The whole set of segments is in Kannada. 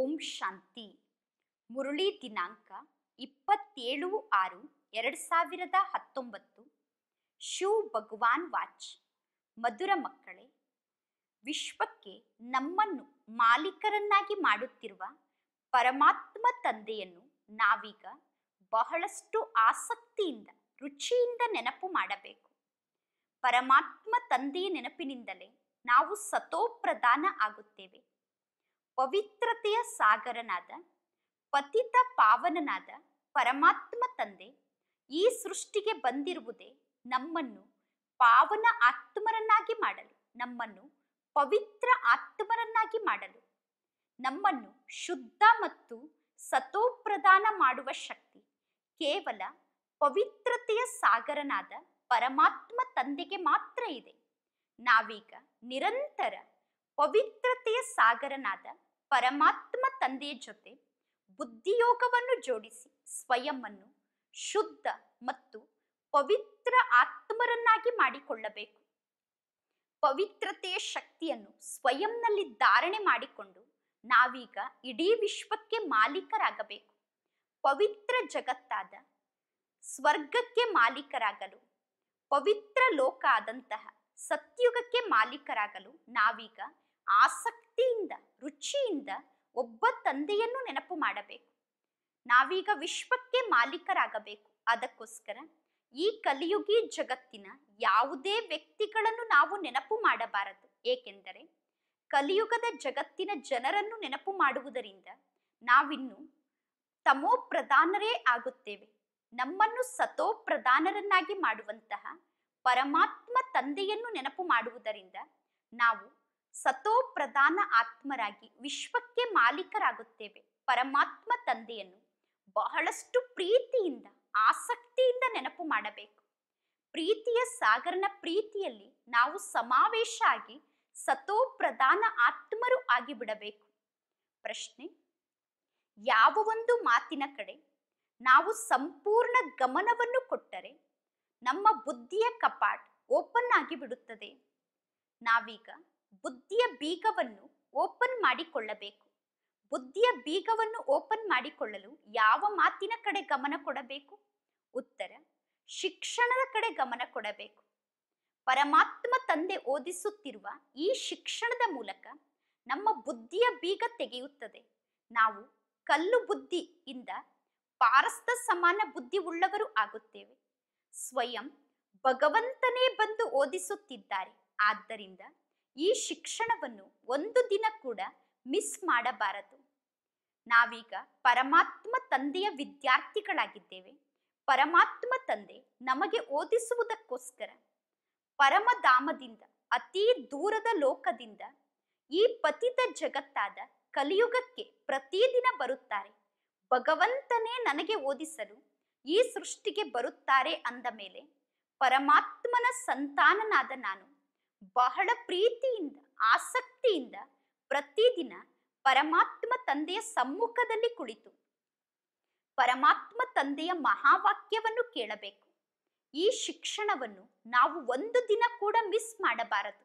ಓಂ ಶಾಂತಿ ಮುರುಳಿ ದಿನಾಂಕ ಇಪ್ಪತ್ತೇಳು ಆರು ಎರಡು ಸಾವಿರದ ಹತ್ತೊಂಬತ್ತು ಶಿವ್ ಭಗವಾನ್ ವಾಚ್ ಮಧುರ ಮಕ್ಕಳೇ ವಿಶ್ವಕ್ಕೆ ನಮ್ಮನ್ನು ಮಾಲೀಕರನ್ನಾಗಿ ಮಾಡುತ್ತಿರುವ ಪರಮಾತ್ಮ ತಂದೆಯನ್ನು ನಾವೀಗ ಬಹಳಷ್ಟು ಆಸಕ್ತಿಯಿಂದ ರುಚಿಯಿಂದ ನೆನಪು ಮಾಡಬೇಕು ಪರಮಾತ್ಮ ತಂದೆಯ ನೆನಪಿನಿಂದಲೇ ನಾವು ಸತೋಪ್ರಧಾನ ಆಗುತ್ತೇವೆ ಪವಿತ್ರತೆಯ ಸಾಗರನಾದ ಪತಿತ ಪಾವನನಾದ ಪರಮಾತ್ಮ ತಂದೆ ಈ ಸೃಷ್ಟಿಗೆ ಬಂದಿರುವುದೇ ನಮ್ಮನ್ನು ಪಾವನ ಆತ್ಮರನ್ನಾಗಿ ಮಾಡಲು ನಮ್ಮನ್ನು ಪವಿತ್ರ ಆತ್ಮರನ್ನಾಗಿ ಮಾಡಲು ನಮ್ಮನ್ನು ಶುದ್ಧ ಮತ್ತು ಸತೋಪ್ರದಾನ ಮಾಡುವ ಶಕ್ತಿ ಕೇವಲ ಪವಿತ್ರತೆಯ ಸಾಗರನಾದ ಪರಮಾತ್ಮ ತಂದೆಗೆ ಮಾತ್ರ ಇದೆ ನಾವೀಗ ನಿರಂತರ ಪವಿತ್ರತೆಯ ಸಾಗರನಾದ ಪರಮಾತ್ಮ ತಂದೆಯ ಜೊತೆ ಬುದ್ಧಿಯೋಗವನ್ನು ಜೋಡಿಸಿ ಸ್ವಯಂನ್ನು ಶುದ್ಧ ಮತ್ತು ಪವಿತ್ರ ಆತ್ಮರನ್ನಾಗಿ ಮಾಡಿಕೊಳ್ಳಬೇಕು ಪವಿತ್ರತೆಯ ಶಕ್ತಿಯನ್ನು ಸ್ವಯಂನಲ್ಲಿ ಧಾರಣೆ ಮಾಡಿಕೊಂಡು ನಾವೀಗ ಇಡೀ ವಿಶ್ವಕ್ಕೆ ಮಾಲೀಕರಾಗಬೇಕು ಪವಿತ್ರ ಜಗತ್ತಾದ ಸ್ವರ್ಗಕ್ಕೆ ಮಾಲೀಕರಾಗಲು ಪವಿತ್ರ ಲೋಕ ಆದಂತಹ ಸತ್ಯುಗಕ್ಕೆ ಮಾಲೀಕರಾಗಲು ನಾವೀಗ ಆಸಕ್ತಿಯಿಂದ ರುಚಿಯಿಂದ ಒಬ್ಬ ತಂದೆಯನ್ನು ನೆನಪು ಮಾಡಬೇಕು ನಾವೀಗ ವಿಶ್ವಕ್ಕೆ ಮಾಲೀಕರಾಗಬೇಕು ಅದಕ್ಕೋಸ್ಕರ ಈ ಕಲಿಯುಗಿ ಜಗತ್ತಿನ ಯಾವುದೇ ವ್ಯಕ್ತಿಗಳನ್ನು ನಾವು ನೆನಪು ಮಾಡಬಾರದು ಏಕೆಂದರೆ ಕಲಿಯುಗದ ಜಗತ್ತಿನ ಜನರನ್ನು ನೆನಪು ಮಾಡುವುದರಿಂದ ನಾವಿನ್ನು ತಮೋ ಪ್ರಧಾನರೇ ಆಗುತ್ತೇವೆ ನಮ್ಮನ್ನು ಸತೋ ಪ್ರಧಾನರನ್ನಾಗಿ ಮಾಡುವಂತಹ ಪರಮಾತ್ಮ ತಂದೆಯನ್ನು ನೆನಪು ಮಾಡುವುದರಿಂದ ನಾವು ಸತೋಪ್ರಧಾನ ಆತ್ಮರಾಗಿ ವಿಶ್ವಕ್ಕೆ ಮಾಲೀಕರಾಗುತ್ತೇವೆ ಪರಮಾತ್ಮ ತಂದೆಯನ್ನು ಬಹಳಷ್ಟು ಪ್ರೀತಿಯಿಂದ ಆಸಕ್ತಿಯಿಂದ ನೆನಪು ಮಾಡಬೇಕು ಪ್ರೀತಿಯ ಸಾಗರನ ಪ್ರೀತಿಯಲ್ಲಿ ನಾವು ಸಮಾವೇಶ ಆಗಿ ಸತೋಪ್ರಧಾನ ಆತ್ಮರು ಆಗಿಬಿಡಬೇಕು ಪ್ರಶ್ನೆ ಯಾವ ಒಂದು ಮಾತಿನ ಕಡೆ ನಾವು ಸಂಪೂರ್ಣ ಗಮನವನ್ನು ಕೊಟ್ಟರೆ ನಮ್ಮ ಬುದ್ಧಿಯ ಕಪಾಟ್ ಓಪನ್ ಆಗಿ ಬಿಡುತ್ತದೆ ನಾವೀಗ ಬುದ್ಧಿಯ ಬೀಗವನ್ನು ಓಪನ್ ಮಾಡಿಕೊಳ್ಳಬೇಕು ಬುದ್ಧಿಯ ಬೀಗವನ್ನು ಓಪನ್ ಮಾಡಿಕೊಳ್ಳಲು ಯಾವ ಮಾತಿನ ಕಡೆ ಗಮನ ಕೊಡಬೇಕು ಉತ್ತರ ಶಿಕ್ಷಣದ ಕಡೆ ಗಮನ ಕೊಡಬೇಕು ಪರಮಾತ್ಮ ತಂದೆ ಓದಿಸುತ್ತಿರುವ ಈ ಶಿಕ್ಷಣದ ಮೂಲಕ ನಮ್ಮ ಬುದ್ಧಿಯ ಬೀಗ ತೆಗೆಯುತ್ತದೆ ನಾವು ಕಲ್ಲು ಬುದ್ಧಿಯಿಂದ ಪಾರಸ್ತ ಸಮಾನ ಬುದ್ಧಿ ಉಳ್ಳವರು ಆಗುತ್ತೇವೆ ಸ್ವಯಂ ಭಗವಂತನೇ ಬಂದು ಓದಿಸುತ್ತಿದ್ದಾರೆ ಆದ್ದರಿಂದ ಈ ಶಿಕ್ಷಣವನ್ನು ಒಂದು ದಿನ ಕೂಡ ಮಿಸ್ ಮಾಡಬಾರದು ನಾವೀಗ ಪರಮಾತ್ಮ ತಂದೆಯ ವಿದ್ಯಾರ್ಥಿಗಳಾಗಿದ್ದೇವೆ ಪರಮಾತ್ಮ ತಂದೆ ನಮಗೆ ಓದಿಸುವುದಕ್ಕೋಸ್ಕರ ಪರಮಧಾಮದಿಂದ ಅತಿ ದೂರದ ಲೋಕದಿಂದ ಈ ಪತಿತ ಜಗತ್ತಾದ ಕಲಿಯುಗಕ್ಕೆ ಪ್ರತಿದಿನ ಬರುತ್ತಾರೆ ಭಗವಂತನೇ ನನಗೆ ಓದಿಸಲು ಈ ಸೃಷ್ಟಿಗೆ ಬರುತ್ತಾರೆ ಅಂದ ಮೇಲೆ ಪರಮಾತ್ಮನ ಸಂತಾನನಾದ ನಾನು ಬಹಳ ಪ್ರೀತಿಯಿಂದ ಆಸಕ್ತಿಯಿಂದ ಪ್ರತಿದಿನ ಪರಮಾತ್ಮ ತಂದೆಯ ಸಮ್ಮುಖದಲ್ಲಿ ಕುಳಿತು ಪರಮಾತ್ಮ ತಂದೆಯ ಮಹಾವಾಕ್ಯವನ್ನು ಕೇಳಬೇಕು ಈ ಶಿಕ್ಷಣವನ್ನು ನಾವು ಒಂದು ದಿನ ಕೂಡ ಮಿಸ್ ಮಾಡಬಾರದು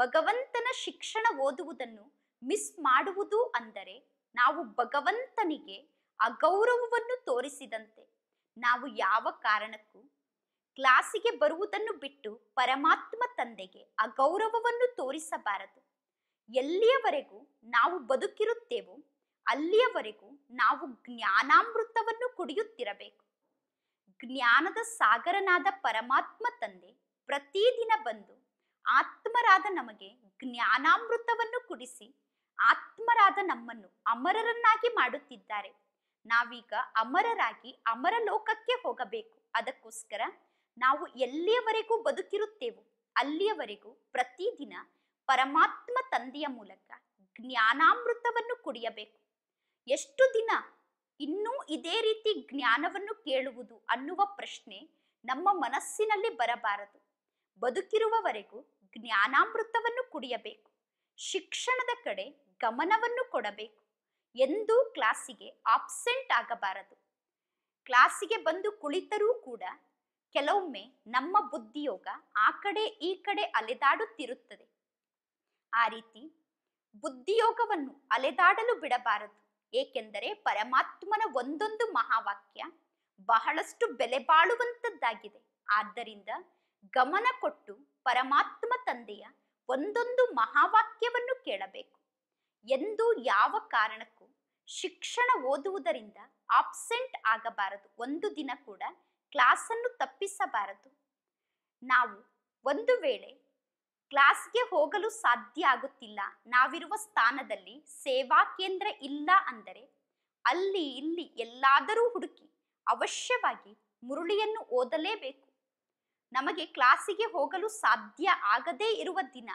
ಭಗವಂತನ ಶಿಕ್ಷಣ ಓದುವುದನ್ನು ಮಿಸ್ ಮಾಡುವುದು ಅಂದರೆ ನಾವು ಭಗವಂತನಿಗೆ ಅಗೌರವವನ್ನು ತೋರಿಸಿದಂತೆ ನಾವು ಯಾವ ಕಾರಣಕ್ಕೂ ಕ್ಲಾಸಿಗೆ ಬರುವುದನ್ನು ಬಿಟ್ಟು ಪರಮಾತ್ಮ ತಂದೆಗೆ ಆ ಗೌರವವನ್ನು ತೋರಿಸಬಾರದು ಎಲ್ಲಿಯವರೆಗೂ ನಾವು ಬದುಕಿರುತ್ತೇವೋ ಅಲ್ಲಿಯವರೆಗೂ ನಾವು ಜ್ಞಾನಾಮೃತವನ್ನು ಕುಡಿಯುತ್ತಿರಬೇಕು ಜ್ಞಾನದ ಸಾಗರನಾದ ಪರಮಾತ್ಮ ತಂದೆ ಪ್ರತಿದಿನ ಬಂದು ಆತ್ಮರಾದ ನಮಗೆ ಜ್ಞಾನಾಮೃತವನ್ನು ಕುಡಿಸಿ ಆತ್ಮರಾದ ನಮ್ಮನ್ನು ಅಮರರನ್ನಾಗಿ ಮಾಡುತ್ತಿದ್ದಾರೆ ನಾವೀಗ ಅಮರರಾಗಿ ಅಮರ ಲೋಕಕ್ಕೆ ಹೋಗಬೇಕು ಅದಕ್ಕೋಸ್ಕರ ನಾವು ಎಲ್ಲಿಯವರೆಗೂ ಬದುಕಿರುತ್ತೇವೋ ಅಲ್ಲಿಯವರೆಗೂ ಪ್ರತಿದಿನ ಪರಮಾತ್ಮ ತಂದೆಯ ಮೂಲಕ ಜ್ಞಾನಾಮೃತವನ್ನು ಕುಡಿಯಬೇಕು ಎಷ್ಟು ದಿನ ಇನ್ನೂ ಇದೇ ರೀತಿ ಜ್ಞಾನವನ್ನು ಕೇಳುವುದು ಅನ್ನುವ ಪ್ರಶ್ನೆ ನಮ್ಮ ಮನಸ್ಸಿನಲ್ಲಿ ಬರಬಾರದು ಬದುಕಿರುವವರೆಗೂ ಜ್ಞಾನಾಮೃತವನ್ನು ಕುಡಿಯಬೇಕು ಶಿಕ್ಷಣದ ಕಡೆ ಗಮನವನ್ನು ಕೊಡಬೇಕು ಎಂದೂ ಕ್ಲಾಸಿಗೆ ಆಬ್ಸೆಂಟ್ ಆಗಬಾರದು ಕ್ಲಾಸಿಗೆ ಬಂದು ಕುಳಿತರೂ ಕೂಡ ಕೆಲವೊಮ್ಮೆ ನಮ್ಮ ಬುದ್ಧಿಯೋಗ ಆ ಕಡೆ ಈ ಕಡೆ ಅಲೆದಾಡುತ್ತಿರುತ್ತದೆ ಆ ರೀತಿ ಬುದ್ಧಿಯೋಗವನ್ನು ಅಲೆದಾಡಲು ಬಿಡಬಾರದು ಏಕೆಂದರೆ ಪರಮಾತ್ಮನ ಒಂದೊಂದು ಮಹಾವಾಕ್ಯ ಬಹಳಷ್ಟು ಬೆಲೆ ಬಾಳುವಂತದ್ದಾಗಿದೆ ಆದ್ದರಿಂದ ಗಮನ ಕೊಟ್ಟು ಪರಮಾತ್ಮ ತಂದೆಯ ಒಂದೊಂದು ಮಹಾವಾಕ್ಯವನ್ನು ಕೇಳಬೇಕು ಎಂದು ಯಾವ ಕಾರಣಕ್ಕೂ ಶಿಕ್ಷಣ ಓದುವುದರಿಂದ ಆಬ್ಸೆಂಟ್ ಆಗಬಾರದು ಒಂದು ದಿನ ಕೂಡ ಕ್ಲಾಸನ್ನು ತಪ್ಪಿಸಬಾರದು ನಾವು ಒಂದು ವೇಳೆ ಕ್ಲಾಸ್ಗೆ ಹೋಗಲು ಸಾಧ್ಯ ಆಗುತ್ತಿಲ್ಲ ನಾವಿರುವ ಸ್ಥಾನದಲ್ಲಿ ಸೇವಾ ಕೇಂದ್ರ ಇಲ್ಲ ಅಂದರೆ ಅಲ್ಲಿ ಇಲ್ಲಿ ಎಲ್ಲಾದರೂ ಹುಡುಕಿ ಅವಶ್ಯವಾಗಿ ಮುರುಳಿಯನ್ನು ಓದಲೇಬೇಕು ನಮಗೆ ಕ್ಲಾಸಿಗೆ ಹೋಗಲು ಸಾಧ್ಯ ಆಗದೇ ಇರುವ ದಿನ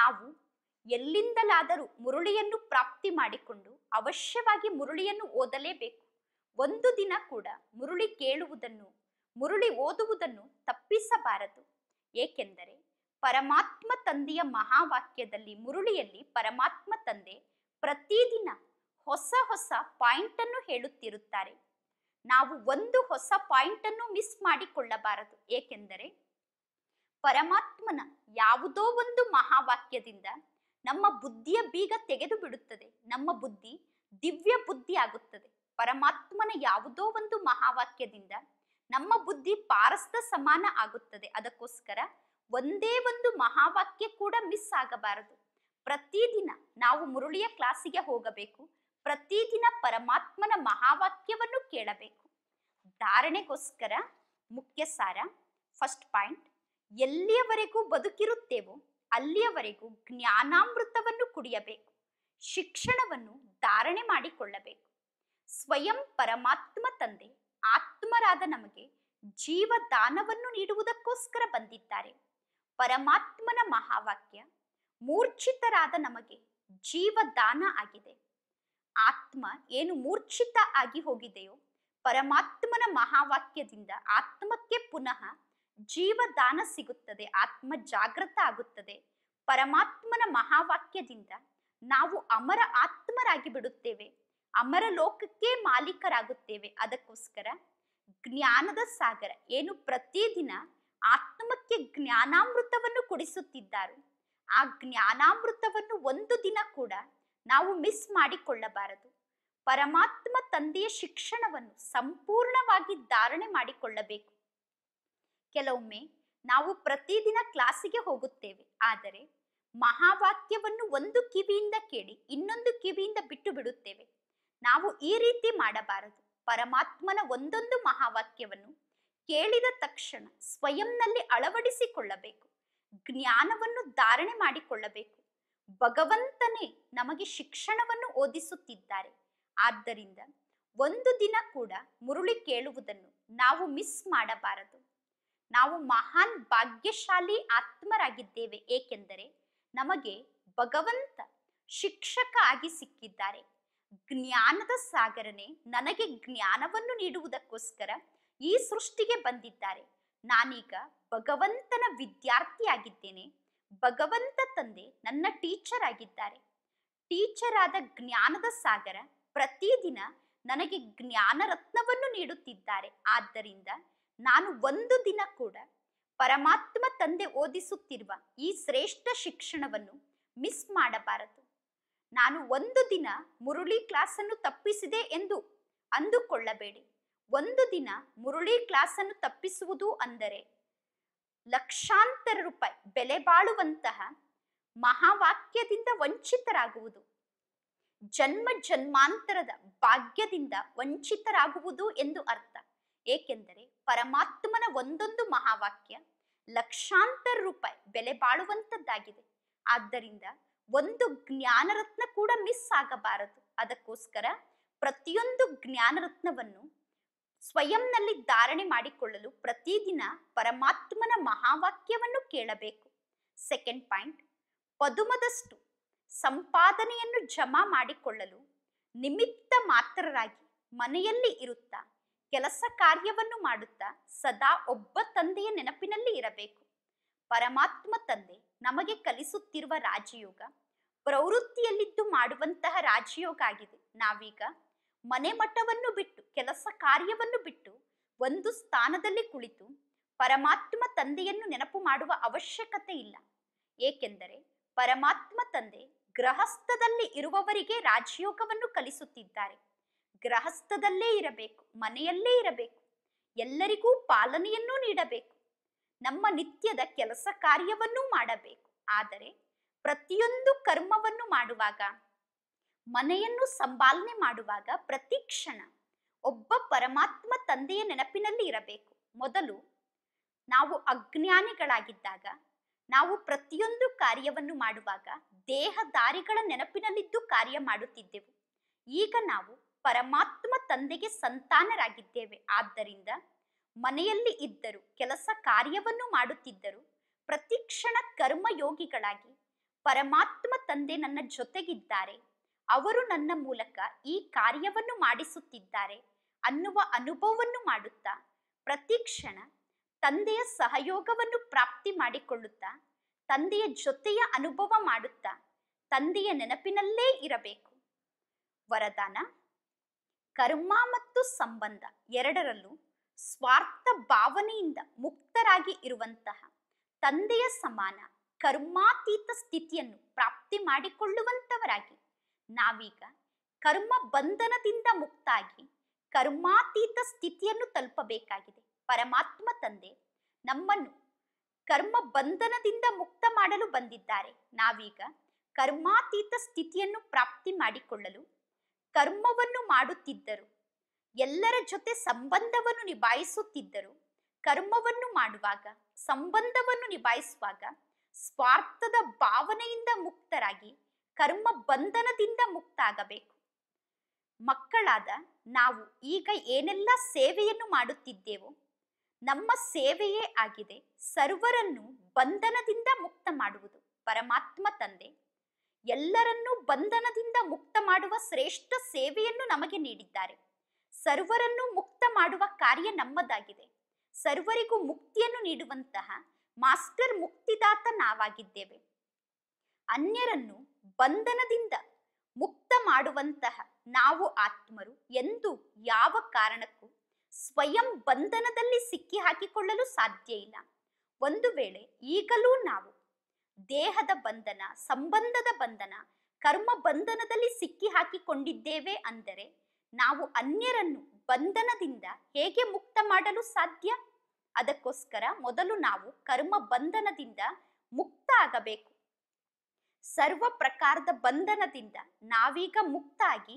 ನಾವು ಎಲ್ಲಿಂದಲಾದರೂ ಮುರುಳಿಯನ್ನು ಪ್ರಾಪ್ತಿ ಮಾಡಿಕೊಂಡು ಅವಶ್ಯವಾಗಿ ಮುರುಳಿಯನ್ನು ಓದಲೇಬೇಕು ಒಂದು ದಿನ ಕೂಡ ಮುರುಳಿ ಕೇಳುವುದನ್ನು ಮುರುಳಿ ಓದುವುದನ್ನು ತಪ್ಪಿಸಬಾರದು ಏಕೆಂದರೆ ಪರಮಾತ್ಮ ತಂದೆಯ ಮಹಾವಾಕ್ಯದಲ್ಲಿ ಮುರುಳಿಯಲ್ಲಿ ಪರಮಾತ್ಮ ತಂದೆ ಪ್ರತಿದಿನ ಹೊಸ ಹೊಸ ಪಾಯಿಂಟ್ ಅನ್ನು ಹೇಳುತ್ತಿರುತ್ತಾರೆ ನಾವು ಒಂದು ಹೊಸ ಪಾಯಿಂಟ್ ಅನ್ನು ಮಿಸ್ ಮಾಡಿಕೊಳ್ಳಬಾರದು ಏಕೆಂದರೆ ಪರಮಾತ್ಮನ ಯಾವುದೋ ಒಂದು ಮಹಾವಾಕ್ಯದಿಂದ ನಮ್ಮ ಬುದ್ಧಿಯ ಬೀಗ ತೆಗೆದು ಬಿಡುತ್ತದೆ ನಮ್ಮ ಬುದ್ಧಿ ದಿವ್ಯ ಬುದ್ಧಿ ಆಗುತ್ತದೆ ಪರಮಾತ್ಮನ ಯಾವುದೋ ಒಂದು ಮಹಾವಾಕ್ಯದಿಂದ ನಮ್ಮ ಬುದ್ಧಿ ಪಾರಸ್ತ ಸಮಾನ ಆಗುತ್ತದೆ ಅದಕ್ಕೋಸ್ಕರ ಒಂದೇ ಒಂದು ಮಹಾವಾಕ್ಯ ಕೂಡ ಮಿಸ್ ಆಗಬಾರದು ಪ್ರತಿದಿನ ನಾವು ಮುರುಳಿಯ ಕ್ಲಾಸಿಗೆ ಹೋಗಬೇಕು ಪ್ರತಿದಿನ ಪರಮಾತ್ಮನ ಮಹಾವಾಕ್ಯವನ್ನು ಕೇಳಬೇಕು ಧಾರಣೆಗೋಸ್ಕರ ಮುಖ್ಯ ಸಾರ ಫಸ್ಟ್ ಪಾಯಿಂಟ್ ಎಲ್ಲಿಯವರೆಗೂ ಬದುಕಿರುತ್ತೇವೋ ಅಲ್ಲಿಯವರೆಗೂ ಜ್ಞಾನಾಮೃತವನ್ನು ಕುಡಿಯಬೇಕು ಶಿಕ್ಷಣವನ್ನು ಧಾರಣೆ ಮಾಡಿಕೊಳ್ಳಬೇಕು ಸ್ವಯಂ ಪರಮಾತ್ಮ ತಂದೆ ಆತ್ಮರಾದ ನಮಗೆ ಜೀವ ದಾನವನ್ನು ನೀಡುವುದಕ್ಕೋಸ್ಕರ ಬಂದಿದ್ದಾರೆ ಪರಮಾತ್ಮನ ಮಹಾವಾಕ್ಯ ಮೂರ್ಛಿತರಾದ ನಮಗೆ ಜೀವ ದಾನ ಆಗಿದೆ ಆತ್ಮ ಏನು ಮೂರ್ಛಿತ ಆಗಿ ಹೋಗಿದೆಯೋ ಪರಮಾತ್ಮನ ಮಹಾವಾಕ್ಯದಿಂದ ಆತ್ಮಕ್ಕೆ ಪುನಃ ಜೀವದಾನ ಸಿಗುತ್ತದೆ ಆತ್ಮ ಜಾಗೃತ ಆಗುತ್ತದೆ ಪರಮಾತ್ಮನ ಮಹಾವಾಕ್ಯದಿಂದ ನಾವು ಅಮರ ಆತ್ಮರಾಗಿ ಬಿಡುತ್ತೇವೆ ಅಮರ ಲೋಕಕ್ಕೆ ಮಾಲೀಕರಾಗುತ್ತೇವೆ ಅದಕ್ಕೋಸ್ಕರ ಜ್ಞಾನದ ಸಾಗರ ಏನು ಪ್ರತಿದಿನ ಆತ್ಮಕ್ಕೆ ಜ್ಞಾನಾಮೃತವನ್ನು ಕುಡಿಸುತ್ತಿದ್ದಾರೆ ಆ ಜ್ಞಾನಾಮೃತವನ್ನು ಒಂದು ದಿನ ಕೂಡ ನಾವು ಮಿಸ್ ಮಾಡಿಕೊಳ್ಳಬಾರದು ಪರಮಾತ್ಮ ತಂದೆಯ ಶಿಕ್ಷಣವನ್ನು ಸಂಪೂರ್ಣವಾಗಿ ಧಾರಣೆ ಮಾಡಿಕೊಳ್ಳಬೇಕು ಕೆಲವೊಮ್ಮೆ ನಾವು ಪ್ರತಿದಿನ ಕ್ಲಾಸಿಗೆ ಹೋಗುತ್ತೇವೆ ಆದರೆ ಮಹಾವಾಕ್ಯವನ್ನು ಒಂದು ಕಿವಿಯಿಂದ ಕೇಳಿ ಇನ್ನೊಂದು ಕಿವಿಯಿಂದ ಬಿಟ್ಟು ಬಿಡುತ್ತೇವೆ ನಾವು ಈ ರೀತಿ ಮಾಡಬಾರದು ಪರಮಾತ್ಮನ ಒಂದೊಂದು ಮಹಾವಾಕ್ಯವನ್ನು ಕೇಳಿದ ತಕ್ಷಣ ಸ್ವಯಂನಲ್ಲಿ ಅಳವಡಿಸಿಕೊಳ್ಳಬೇಕು ಜ್ಞಾನವನ್ನು ಧಾರಣೆ ಮಾಡಿಕೊಳ್ಳಬೇಕು ಭಗವಂತನೇ ನಮಗೆ ಶಿಕ್ಷಣವನ್ನು ಓದಿಸುತ್ತಿದ್ದಾರೆ ಆದ್ದರಿಂದ ಒಂದು ದಿನ ಕೂಡ ಮುರುಳಿ ಕೇಳುವುದನ್ನು ನಾವು ಮಿಸ್ ಮಾಡಬಾರದು ನಾವು ಮಹಾನ್ ಭಾಗ್ಯಶಾಲಿ ಆತ್ಮರಾಗಿದ್ದೇವೆ ಏಕೆಂದರೆ ನಮಗೆ ಭಗವಂತ ಶಿಕ್ಷಕ ಆಗಿ ಸಿಕ್ಕಿದ್ದಾರೆ ಜ್ಞಾನದ ಸಾಗರನೆ ನನಗೆ ಜ್ಞಾನವನ್ನು ನೀಡುವುದಕ್ಕೋಸ್ಕರ ಈ ಸೃಷ್ಟಿಗೆ ಬಂದಿದ್ದಾರೆ ನಾನೀಗ ಭಗವಂತನ ವಿದ್ಯಾರ್ಥಿಯಾಗಿದ್ದೇನೆ ಭಗವಂತ ತಂದೆ ನನ್ನ ಟೀಚರ್ ಆಗಿದ್ದಾರೆ ಟೀಚರ್ ಆದ ಜ್ಞಾನದ ಸಾಗರ ಪ್ರತಿದಿನ ನನಗೆ ಜ್ಞಾನರತ್ನವನ್ನು ನೀಡುತ್ತಿದ್ದಾರೆ ಆದ್ದರಿಂದ ನಾನು ಒಂದು ದಿನ ಕೂಡ ಪರಮಾತ್ಮ ತಂದೆ ಓದಿಸುತ್ತಿರುವ ಈ ಶ್ರೇಷ್ಠ ಶಿಕ್ಷಣವನ್ನು ಮಿಸ್ ಮಾಡಬಾರದು ನಾನು ಒಂದು ದಿನ ಮುರುಳಿ ಕ್ಲಾಸನ್ನು ತಪ್ಪಿಸಿದೆ ಎಂದು ಅಂದುಕೊಳ್ಳಬೇಡಿ ಒಂದು ದಿನ ಮುರುಳಿ ಕ್ಲಾಸನ್ನು ತಪ್ಪಿಸುವುದು ಅಂದರೆ ಲಕ್ಷಾಂತರ ರೂಪಾಯಿ ಬೆಲೆ ಬಾಳುವಂತಹ ಮಹಾವಾಕ್ಯದಿಂದ ವಂಚಿತರಾಗುವುದು ಜನ್ಮ ಜನ್ಮಾಂತರದ ಭಾಗ್ಯದಿಂದ ವಂಚಿತರಾಗುವುದು ಎಂದು ಅರ್ಥ ಏಕೆಂದರೆ ಪರಮಾತ್ಮನ ಒಂದೊಂದು ಮಹಾವಾಕ್ಯ ಲಕ್ಷಾಂತರ ರೂಪಾಯಿ ಬೆಲೆ ಬಾಳುವಂತದ್ದಾಗಿದೆ ಆದ್ದರಿಂದ ಒಂದು ಜ್ಞಾನರತ್ನ ಕೂಡ ಮಿಸ್ ಆಗಬಾರದು ಅದಕ್ಕೋಸ್ಕರ ಪ್ರತಿಯೊಂದು ಜ್ಞಾನರತ್ನವನ್ನು ಸ್ವಯಂನಲ್ಲಿ ಧಾರಣೆ ಮಾಡಿಕೊಳ್ಳಲು ಪ್ರತಿದಿನ ಪರಮಾತ್ಮನ ಮಹಾವಾಕ್ಯವನ್ನು ಕೇಳಬೇಕು ಸೆಕೆಂಡ್ ಪಾಯಿಂಟ್ ಪದುಮದಷ್ಟು ಸಂಪಾದನೆಯನ್ನು ಜಮಾ ಮಾಡಿಕೊಳ್ಳಲು ನಿಮಿತ್ತ ಮಾತ್ರರಾಗಿ ಮನೆಯಲ್ಲಿ ಇರುತ್ತಾ ಕೆಲಸ ಕಾರ್ಯವನ್ನು ಮಾಡುತ್ತಾ ಸದಾ ಒಬ್ಬ ತಂದೆಯ ನೆನಪಿನಲ್ಲಿ ಇರಬೇಕು ಪರಮಾತ್ಮ ತಂದೆ ನಮಗೆ ಕಲಿಸುತ್ತಿರುವ ರಾಜಯೋಗ ಪ್ರವೃತ್ತಿಯಲ್ಲಿದ್ದು ಮಾಡುವಂತಹ ರಾಜಯೋಗ ಆಗಿದೆ ನಾವೀಗ ಮನೆ ಮಠವನ್ನು ಬಿಟ್ಟು ಕೆಲಸ ಕಾರ್ಯವನ್ನು ಬಿಟ್ಟು ಒಂದು ಸ್ಥಾನದಲ್ಲಿ ಕುಳಿತು ಪರಮಾತ್ಮ ತಂದೆಯನ್ನು ನೆನಪು ಮಾಡುವ ಅವಶ್ಯಕತೆ ಇಲ್ಲ ಏಕೆಂದರೆ ಪರಮಾತ್ಮ ತಂದೆ ಗೃಹಸ್ಥದಲ್ಲಿ ಇರುವವರಿಗೆ ರಾಜಯೋಗವನ್ನು ಕಲಿಸುತ್ತಿದ್ದಾರೆ ಗೃಹಸ್ಥದಲ್ಲೇ ಇರಬೇಕು ಮನೆಯಲ್ಲೇ ಇರಬೇಕು ಎಲ್ಲರಿಗೂ ಪಾಲನೆಯನ್ನೂ ನೀಡಬೇಕು ನಮ್ಮ ನಿತ್ಯದ ಕೆಲಸ ಕಾರ್ಯವನ್ನೂ ಮಾಡಬೇಕು ಆದರೆ ಪ್ರತಿಯೊಂದು ಕರ್ಮವನ್ನು ಮಾಡುವಾಗ ಮನೆಯನ್ನು ಸಂಭಾಲನೆ ಮಾಡುವಾಗ ಪ್ರತಿ ಕ್ಷಣ ಒಬ್ಬ ಪರಮಾತ್ಮ ತಂದೆಯ ನೆನಪಿನಲ್ಲಿ ಇರಬೇಕು ಮೊದಲು ನಾವು ಅಜ್ಞಾನಿಗಳಾಗಿದ್ದಾಗ ನಾವು ಪ್ರತಿಯೊಂದು ಕಾರ್ಯವನ್ನು ಮಾಡುವಾಗ ದೇಹದಾರಿಗಳ ನೆನಪಿನಲ್ಲಿದ್ದು ಕಾರ್ಯ ಮಾಡುತ್ತಿದ್ದೆವು ಈಗ ನಾವು ಪರಮಾತ್ಮ ತಂದೆಗೆ ಸಂತಾನರಾಗಿದ್ದೇವೆ ಆದ್ದರಿಂದ ಮನೆಯಲ್ಲಿ ಇದ್ದರು ಕೆಲಸ ಕಾರ್ಯವನ್ನು ಮಾಡುತ್ತಿದ್ದರು ಪ್ರತಿಕ್ಷಣ ಕರ್ಮಯೋಗಿಗಳಾಗಿ ಪರಮಾತ್ಮ ತಂದೆ ನನ್ನ ಜೊತೆಗಿದ್ದಾರೆ ಅವರು ನನ್ನ ಮೂಲಕ ಈ ಕಾರ್ಯವನ್ನು ಮಾಡಿಸುತ್ತಿದ್ದಾರೆ ಅನ್ನುವ ಅನುಭವವನ್ನು ಮಾಡುತ್ತಾ ಪ್ರತಿಕ್ಷಣ ತಂದೆಯ ಸಹಯೋಗವನ್ನು ಪ್ರಾಪ್ತಿ ಮಾಡಿಕೊಳ್ಳುತ್ತಾ ತಂದೆಯ ಜೊತೆಯ ಅನುಭವ ಮಾಡುತ್ತಾ ತಂದೆಯ ನೆನಪಿನಲ್ಲೇ ಇರಬೇಕು ವರದಾನ ಕರ್ಮ ಮತ್ತು ಸಂಬಂಧ ಎರಡರಲ್ಲೂ ಸ್ವಾರ್ಥ ಭಾವನೆಯಿಂದ ಮುಕ್ತರಾಗಿ ಇರುವಂತಹ ತಂದೆಯ ಸಮಾನ ಕರ್ಮಾತೀತ ಸ್ಥಿತಿಯನ್ನು ಪ್ರಾಪ್ತಿ ಮಾಡಿಕೊಳ್ಳುವಂತವರಾಗಿ ನಾವೀಗ ಕರ್ಮ ಬಂಧನದಿಂದ ಮುಕ್ತಾಗಿ ಕರ್ಮಾತೀತ ಸ್ಥಿತಿಯನ್ನು ತಲುಪಬೇಕಾಗಿದೆ ಪರಮಾತ್ಮ ತಂದೆ ನಮ್ಮನ್ನು ಕರ್ಮ ಬಂಧನದಿಂದ ಮುಕ್ತ ಮಾಡಲು ಬಂದಿದ್ದಾರೆ ನಾವೀಗ ಕರ್ಮಾತೀತ ಸ್ಥಿತಿಯನ್ನು ಪ್ರಾಪ್ತಿ ಮಾಡಿಕೊಳ್ಳಲು ಕರ್ಮವನ್ನು ಮಾಡುತ್ತಿದ್ದರು ಎಲ್ಲರ ಜೊತೆ ಸಂಬಂಧವನ್ನು ನಿಭಾಯಿಸುತ್ತಿದ್ದರು ಕರ್ಮವನ್ನು ಮಾಡುವಾಗ ಸಂಬಂಧವನ್ನು ನಿಭಾಯಿಸುವಾಗ ಸ್ವಾರ್ಥದ ಭಾವನೆಯಿಂದ ಮುಕ್ತರಾಗಿ ಕರ್ಮ ಬಂಧನದಿಂದ ಮುಕ್ತ ಆಗಬೇಕು ಮಕ್ಕಳಾದ ನಾವು ಈಗ ಏನೆಲ್ಲ ಸೇವೆಯನ್ನು ಮಾಡುತ್ತಿದ್ದೇವೋ ನಮ್ಮ ಸೇವೆಯೇ ಆಗಿದೆ ಸರ್ವರನ್ನು ಬಂಧನದಿಂದ ಮುಕ್ತ ಮಾಡುವುದು ಪರಮಾತ್ಮ ತಂದೆ ಎಲ್ಲರನ್ನೂ ಬಂಧನದಿಂದ ಮುಕ್ತ ಮಾಡುವ ಶ್ರೇಷ್ಠ ಸೇವೆಯನ್ನು ನಮಗೆ ನೀಡಿದ್ದಾರೆ ಸರ್ವರನ್ನು ಮುಕ್ತ ಮಾಡುವ ಕಾರ್ಯ ನಮ್ಮದಾಗಿದೆ ಸರ್ವರಿಗೂ ಮುಕ್ತಿಯನ್ನು ನೀಡುವಂತಹ ಮಾಸ್ಟರ್ ಮುಕ್ತಿದಾತ ನಾವಾಗಿದ್ದೇವೆ ಅನ್ಯರನ್ನು ಬಂಧನದಿಂದ ಮುಕ್ತ ಮಾಡುವಂತಹ ನಾವು ಆತ್ಮರು ಎಂದು ಯಾವ ಕಾರಣಕ್ಕೂ ಸ್ವಯಂ ಬಂಧನದಲ್ಲಿ ಸಿಕ್ಕಿ ಹಾಕಿಕೊಳ್ಳಲು ಸಾಧ್ಯ ಇಲ್ಲ ಒಂದು ವೇಳೆ ಈಗಲೂ ನಾವು ದೇಹದ ಬಂಧನ ಸಂಬಂಧದ ಬಂಧನ ಕರ್ಮ ಬಂಧನದಲ್ಲಿ ಸಿಕ್ಕಿ ಹಾಕಿಕೊಂಡಿದ್ದೇವೆ ಅಂದರೆ ನಾವು ಅನ್ಯರನ್ನು ಬಂಧನದಿಂದ ಹೇಗೆ ಮುಕ್ತ ಮಾಡಲು ಸಾಧ್ಯ ಅದಕ್ಕೋಸ್ಕರ ಮೊದಲು ನಾವು ಕರ್ಮ ಬಂಧನದಿಂದ ಮುಕ್ತ ಆಗಬೇಕು ಸರ್ವ ಪ್ರಕಾರದ ಬಂಧನದಿಂದ ನಾವೀಗ ಮುಕ್ತಾಗಿ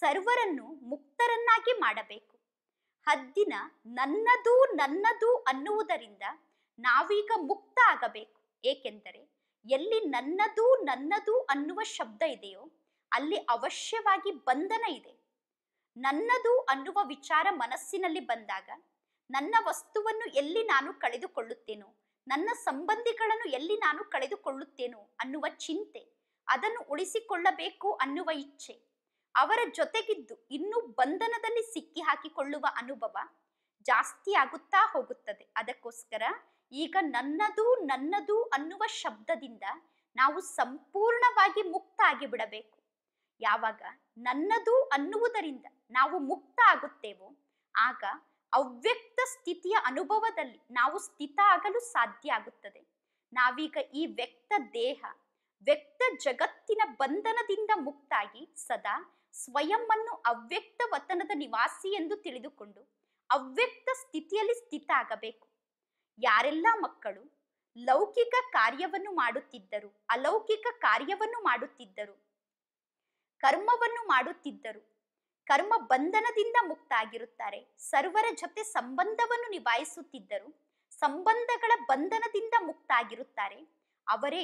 ಸರ್ವರನ್ನು ಮುಕ್ತರನ್ನಾಗಿ ಮಾಡಬೇಕು ಹದ್ದಿನ ನನ್ನದು ನನ್ನದು ಅನ್ನುವುದರಿಂದ ನಾವೀಗ ಮುಕ್ತ ಆಗಬೇಕು ಏಕೆಂದರೆ ಎಲ್ಲಿ ನನ್ನದು ನನ್ನದು ಅನ್ನುವ ಶಬ್ದ ಇದೆಯೋ ಅಲ್ಲಿ ಅವಶ್ಯವಾಗಿ ಬಂಧನ ಇದೆ ನನ್ನದು ಅನ್ನುವ ವಿಚಾರ ಮನಸ್ಸಿನಲ್ಲಿ ಬಂದಾಗ ನನ್ನ ವಸ್ತುವನ್ನು ಎಲ್ಲಿ ನಾನು ಕಳೆದುಕೊಳ್ಳುತ್ತೇನೋ ನನ್ನ ಸಂಬಂಧಿಗಳನ್ನು ಎಲ್ಲಿ ನಾನು ಕಳೆದುಕೊಳ್ಳುತ್ತೇನೋ ಅನ್ನುವ ಚಿಂತೆ ಅದನ್ನು ಉಳಿಸಿಕೊಳ್ಳಬೇಕು ಅನ್ನುವ ಇಚ್ಛೆ ಅವರ ಜೊತೆಗಿದ್ದು ಇನ್ನೂ ಬಂಧನದಲ್ಲಿ ಸಿಕ್ಕಿ ಹಾಕಿಕೊಳ್ಳುವ ಅನುಭವ ಜಾಸ್ತಿ ಆಗುತ್ತಾ ಹೋಗುತ್ತದೆ ಅದಕ್ಕೋಸ್ಕರ ಈಗ ನನ್ನದು ನನ್ನದು ಅನ್ನುವ ಶಬ್ದದಿಂದ ನಾವು ಸಂಪೂರ್ಣವಾಗಿ ಮುಕ್ತ ಆಗಿಬಿಡಬೇಕು ಯಾವಾಗ ನನ್ನದು ಅನ್ನುವುದರಿಂದ ನಾವು ಮುಕ್ತ ಆಗುತ್ತೇವೋ ಆಗ ಅವ್ಯಕ್ತ ಸ್ಥಿತಿಯ ಅನುಭವದಲ್ಲಿ ನಾವು ಸ್ಥಿತ ಆಗಲು ಸಾಧ್ಯ ಆಗುತ್ತದೆ ನಾವೀಗ ಈ ವ್ಯಕ್ತ ದೇಹ ವ್ಯಕ್ತ ಜಗತ್ತಿನ ಬಂಧನದಿಂದ ಮುಕ್ತಾಗಿ ಸದಾ ಅನ್ನು ಅವ್ಯಕ್ತ ವತನದ ನಿವಾಸಿ ಎಂದು ತಿಳಿದುಕೊಂಡು ಅವ್ಯಕ್ತ ಸ್ಥಿತಿಯಲ್ಲಿ ಸ್ಥಿತ ಆಗಬೇಕು ಯಾರೆಲ್ಲ ಮಕ್ಕಳು ಲೌಕಿಕ ಕಾರ್ಯವನ್ನು ಮಾಡುತ್ತಿದ್ದರು ಅಲೌಕಿಕ ಕಾರ್ಯವನ್ನು ಮಾಡುತ್ತಿದ್ದರು ಕರ್ಮವನ್ನು ಮಾಡುತ್ತಿದ್ದರು ಕರ್ಮ ಬಂಧನದಿಂದ ಮುಕ್ತಾಗಿರುತ್ತಾರೆ ಸರ್ವರ ಜೊತೆ ಸಂಬಂಧವನ್ನು ನಿಭಾಯಿಸುತ್ತಿದ್ದರು ಸಂಬಂಧಗಳ ಬಂಧನದಿಂದ ಮುಕ್ತಾಗಿರುತ್ತಾರೆ ಅವರೇ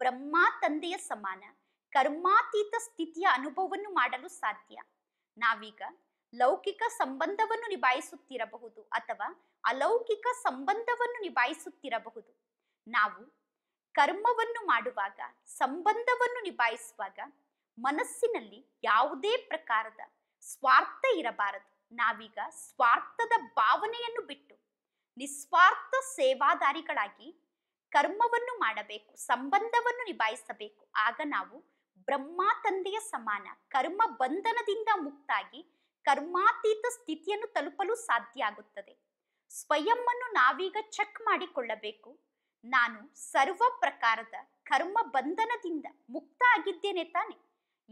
ಬ್ರಹ್ಮ ತಂದೆಯ ಸಮಾನ ಕರ್ಮಾತೀತ ಸ್ಥಿತಿಯ ಅನುಭವವನ್ನು ಮಾಡಲು ಸಾಧ್ಯ ನಾವೀಗ ಲೌಕಿಕ ಸಂಬಂಧವನ್ನು ನಿಭಾಯಿಸುತ್ತಿರಬಹುದು ಅಥವಾ ಅಲೌಕಿಕ ಸಂಬಂಧವನ್ನು ನಿಭಾಯಿಸುತ್ತಿರಬಹುದು ನಾವು ಕರ್ಮವನ್ನು ಮಾಡುವಾಗ ಸಂಬಂಧವನ್ನು ನಿಭಾಯಿಸುವಾಗ ಮನಸ್ಸಿನಲ್ಲಿ ಯಾವುದೇ ಪ್ರಕಾರದ ಸ್ವಾರ್ಥ ಇರಬಾರದು ನಾವೀಗ ಸ್ವಾರ್ಥದ ಭಾವನೆಯನ್ನು ಬಿಟ್ಟು ನಿಸ್ವಾರ್ಥ ಸೇವಾದಾರಿಗಳಾಗಿ ಕರ್ಮವನ್ನು ಮಾಡಬೇಕು ಸಂಬಂಧವನ್ನು ನಿಭಾಯಿಸಬೇಕು ಆಗ ನಾವು ಬ್ರಹ್ಮ ತಂದೆಯ ಸಮಾನ ಕರ್ಮ ಬಂಧನದಿಂದ ಮುಕ್ತಾಗಿ ಕರ್ಮಾತೀತ ಸ್ಥಿತಿಯನ್ನು ತಲುಪಲು ಸಾಧ್ಯ ಆಗುತ್ತದೆ ಅನ್ನು ನಾವೀಗ ಚೆಕ್ ಮಾಡಿಕೊಳ್ಳಬೇಕು ನಾನು ಸರ್ವ ಪ್ರಕಾರದ ಕರ್ಮ ಬಂಧನದಿಂದ ಮುಕ್ತ ಆಗಿದ್ದೇನೆ ತಾನೆ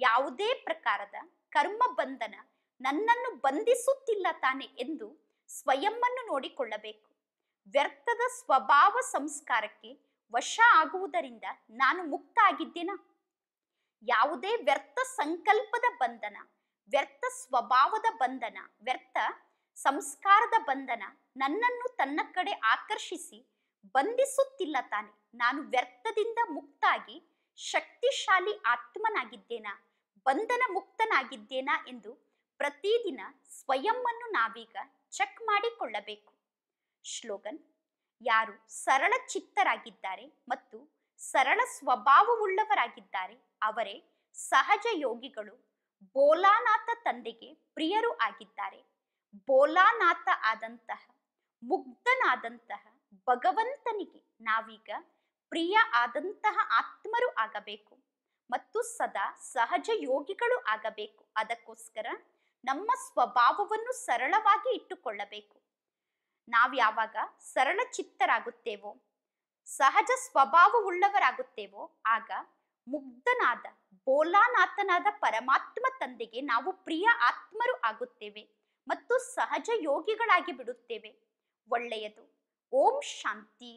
ಯಾವುದೇ ಪ್ರಕಾರದ ಕರ್ಮ ಬಂಧನ ನನ್ನನ್ನು ಬಂಧಿಸುತ್ತಿಲ್ಲ ತಾನೆ ಎಂದು ಸ್ವಯಂನ್ನು ನೋಡಿಕೊಳ್ಳಬೇಕು ವ್ಯರ್ಥದ ಸ್ವಭಾವ ಸಂಸ್ಕಾರಕ್ಕೆ ವಶ ಆಗುವುದರಿಂದ ನಾನು ಮುಕ್ತ ಆಗಿದ್ದೇನಾ ಯಾವುದೇ ವ್ಯರ್ಥ ಸಂಕಲ್ಪದ ಬಂಧನ ವ್ಯರ್ಥ ಸ್ವಭಾವದ ಬಂಧನ ವ್ಯರ್ಥ ಸಂಸ್ಕಾರದ ಬಂಧನ ನನ್ನನ್ನು ತನ್ನ ಕಡೆ ಆಕರ್ಷಿಸಿ ಬಂಧಿಸುತ್ತಿಲ್ಲ ತಾನೆ ನಾನು ವ್ಯರ್ಥದಿಂದ ಮುಕ್ತಾಗಿ ಶಕ್ತಿಶಾಲಿ ಆತ್ಮನಾಗಿದ್ದೇನಾ ಬಂಧನ ಮುಕ್ತನಾಗಿದ್ದೇನಾ ಎಂದು ಪ್ರತಿದಿನ ಸ್ವಯಂವನ್ನು ನಾವೀಗ ಚೆಕ್ ಮಾಡಿಕೊಳ್ಳಬೇಕು ಶ್ಲೋಗನ್ ಯಾರು ಸರಳ ಚಿತ್ತರಾಗಿದ್ದಾರೆ ಮತ್ತು ಸರಳ ಸ್ವಭಾವವುಳ್ಳವರಾಗಿದ್ದಾರೆ ಅವರೇ ಸಹಜ ಯೋಗಿಗಳು ಬೋಲಾನಾಥ ತಂದೆಗೆ ಪ್ರಿಯರು ಆಗಿದ್ದಾರೆ ಬೋಲಾನಾಥ ಆದಂತಹ ಮುಗ್ಧನಾದಂತಹ ಭಗವಂತನಿಗೆ ನಾವೀಗ ಪ್ರಿಯ ಆದಂತಹ ಆತ್ಮರು ಆಗಬೇಕು ಮತ್ತು ಸದಾ ಸಹಜ ಯೋಗಿಗಳು ಆಗಬೇಕು ಅದಕ್ಕೋಸ್ಕರ ನಮ್ಮ ಸ್ವಭಾವವನ್ನು ಸರಳವಾಗಿ ಇಟ್ಟುಕೊಳ್ಳಬೇಕು ನಾವು ಯಾವಾಗ ಸರಳ ಚಿತ್ತರಾಗುತ್ತೇವೋ ಸಹಜ ಸ್ವಭಾವವುಳ್ಳವರಾಗುತ್ತೇವೋ ಆಗ ಮುಗ್ಧನಾದ ಬೋಲಾನಾಥನಾದ ಪರಮಾತ್ಮ ತಂದೆಗೆ ನಾವು ಪ್ರಿಯ ಆತ್ಮರು ಆಗುತ್ತೇವೆ ಮತ್ತು ಸಹಜ ಯೋಗಿಗಳಾಗಿ ಬಿಡುತ್ತೇವೆ ಒಳ್ಳೆಯದು ಓಂ ಶಾಂತಿ